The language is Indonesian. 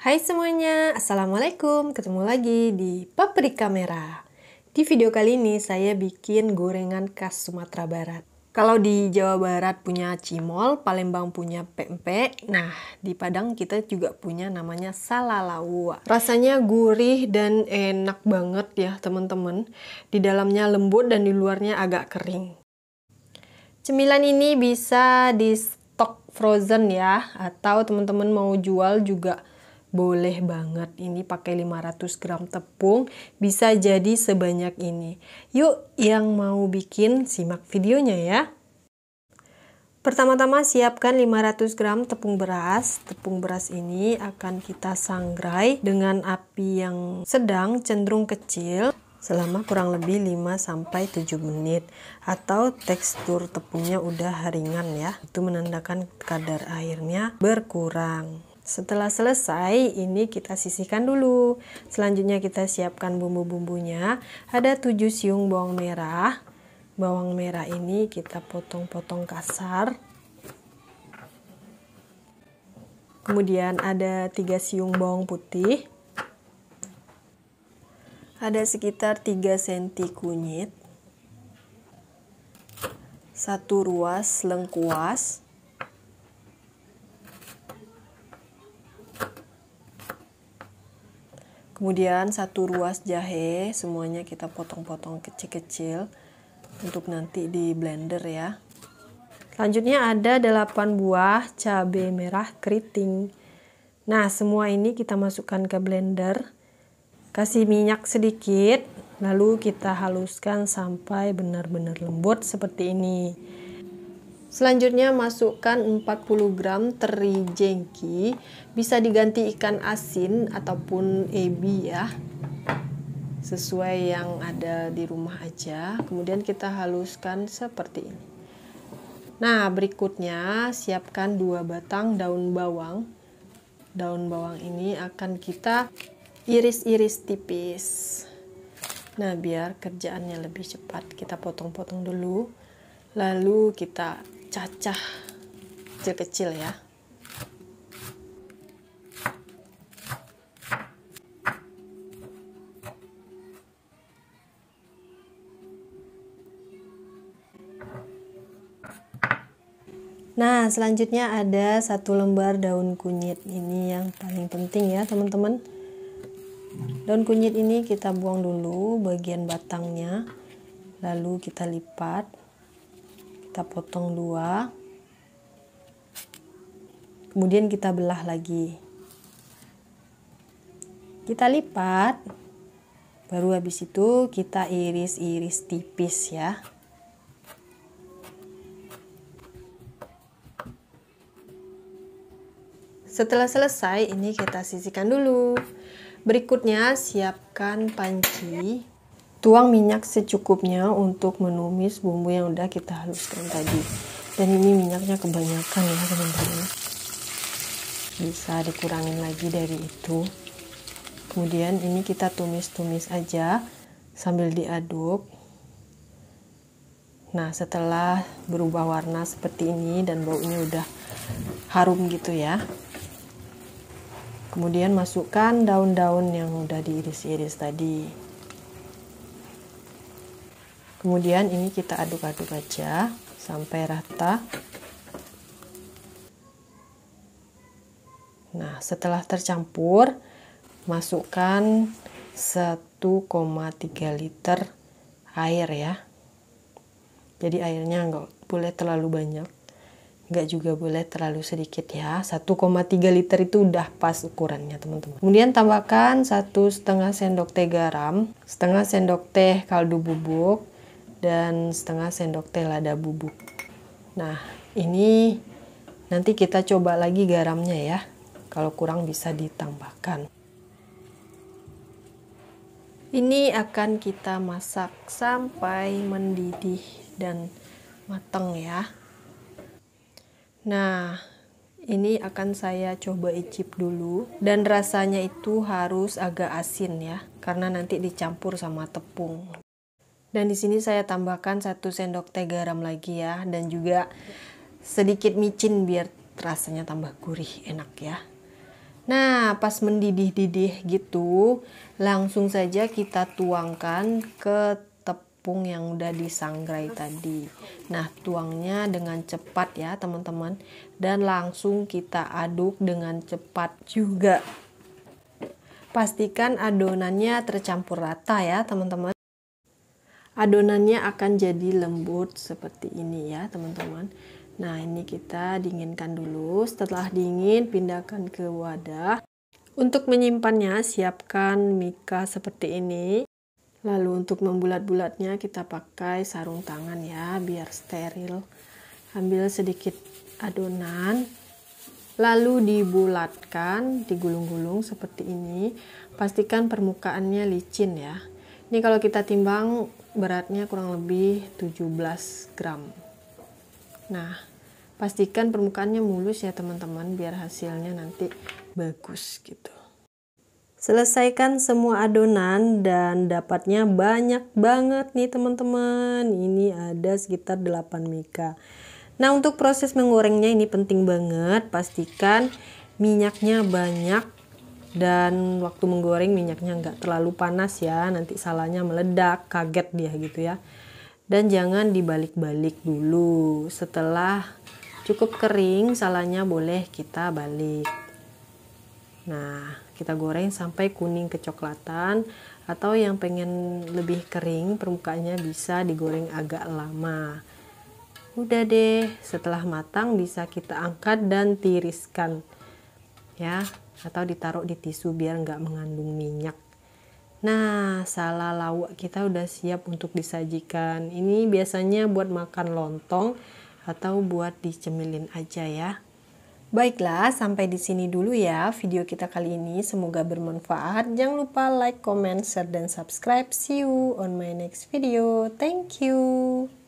Hai semuanya, Assalamualaikum. Ketemu lagi di Paprika Merah. Di video kali ini saya bikin gorengan khas Sumatera Barat. Kalau di Jawa Barat punya cimol, Palembang punya pempek. Nah, di Padang kita juga punya namanya salalawa. Rasanya gurih dan enak banget ya, teman-teman. Di dalamnya lembut dan di luarnya agak kering. Cemilan ini bisa di stok frozen ya, atau teman-teman mau jual juga boleh banget ini pakai 500 gram tepung bisa jadi sebanyak ini yuk yang mau bikin simak videonya ya pertama-tama siapkan 500 gram tepung beras tepung beras ini akan kita sangrai dengan api yang sedang cenderung kecil selama kurang lebih 5-7 menit atau tekstur tepungnya udah ringan ya itu menandakan kadar airnya berkurang setelah selesai, ini kita sisihkan dulu. Selanjutnya kita siapkan bumbu-bumbunya. Ada 7 siung bawang merah. Bawang merah ini kita potong-potong kasar. Kemudian ada 3 siung bawang putih. Ada sekitar 3 cm kunyit. Satu ruas lengkuas kemudian satu ruas jahe semuanya kita potong-potong kecil-kecil untuk nanti di blender ya selanjutnya ada 8 buah cabai merah keriting nah semua ini kita masukkan ke blender kasih minyak sedikit lalu kita haluskan sampai benar-benar lembut seperti ini Selanjutnya masukkan 40 gram teri jengki, bisa diganti ikan asin ataupun ebi ya. Sesuai yang ada di rumah aja. Kemudian kita haluskan seperti ini. Nah, berikutnya siapkan dua batang daun bawang. Daun bawang ini akan kita iris-iris tipis. Nah, biar kerjaannya lebih cepat, kita potong-potong dulu. Lalu kita cacah kecil-kecil ya Nah, selanjutnya ada satu lembar daun kunyit. Ini yang paling penting ya, teman-teman. Daun kunyit ini kita buang dulu bagian batangnya, lalu kita lipat kita potong dua kemudian kita belah lagi kita lipat baru habis itu kita iris-iris tipis ya setelah selesai ini kita sisihkan dulu berikutnya siapkan panci Tuang minyak secukupnya untuk menumis bumbu yang udah kita haluskan tadi. Dan ini minyaknya kebanyakan ya teman-teman. Bisa dikurangin lagi dari itu. Kemudian ini kita tumis-tumis aja sambil diaduk. Nah setelah berubah warna seperti ini dan baunya udah harum gitu ya. Kemudian masukkan daun-daun yang udah diiris-iris tadi kemudian ini kita aduk-aduk aja sampai rata nah setelah tercampur masukkan 1,3 liter air ya jadi airnya nggak boleh terlalu banyak nggak juga boleh terlalu sedikit ya 1,3 liter itu udah pas ukurannya teman-teman kemudian tambahkan satu setengah sendok teh garam setengah sendok teh kaldu bubuk dan setengah sendok teh lada bubuk. Nah, ini nanti kita coba lagi garamnya ya. Kalau kurang bisa ditambahkan. Ini akan kita masak sampai mendidih dan matang ya. Nah, ini akan saya coba icip dulu dan rasanya itu harus agak asin ya karena nanti dicampur sama tepung. Dan di sini saya tambahkan satu sendok teh garam lagi ya dan juga sedikit micin biar rasanya tambah gurih enak ya. Nah, pas mendidih-didih gitu, langsung saja kita tuangkan ke tepung yang udah disangrai tadi. Nah, tuangnya dengan cepat ya, teman-teman. Dan langsung kita aduk dengan cepat juga. Pastikan adonannya tercampur rata ya, teman-teman adonannya akan jadi lembut seperti ini ya teman-teman nah ini kita dinginkan dulu setelah dingin pindahkan ke wadah untuk menyimpannya siapkan mika seperti ini lalu untuk membulat-bulatnya kita pakai sarung tangan ya biar steril ambil sedikit adonan lalu dibulatkan digulung-gulung seperti ini pastikan permukaannya licin ya ini kalau kita timbang beratnya kurang lebih 17 gram. Nah, pastikan permukaannya mulus ya teman-teman biar hasilnya nanti bagus gitu. Selesaikan semua adonan dan dapatnya banyak banget nih teman-teman. Ini ada sekitar 8 mika. Nah untuk proses menggorengnya ini penting banget. Pastikan minyaknya banyak dan waktu menggoreng minyaknya nggak terlalu panas ya nanti salahnya meledak kaget dia gitu ya dan jangan dibalik-balik dulu setelah cukup kering salahnya boleh kita balik nah kita goreng sampai kuning kecoklatan atau yang pengen lebih kering permukaannya bisa digoreng agak lama udah deh setelah matang bisa kita angkat dan tiriskan ya atau ditaruh di tisu biar nggak mengandung minyak nah salah lawak kita udah siap untuk disajikan ini biasanya buat makan lontong atau buat dicemilin aja ya Baiklah, sampai di sini dulu ya video kita kali ini. Semoga bermanfaat. Jangan lupa like, comment, share, dan subscribe. See you on my next video. Thank you.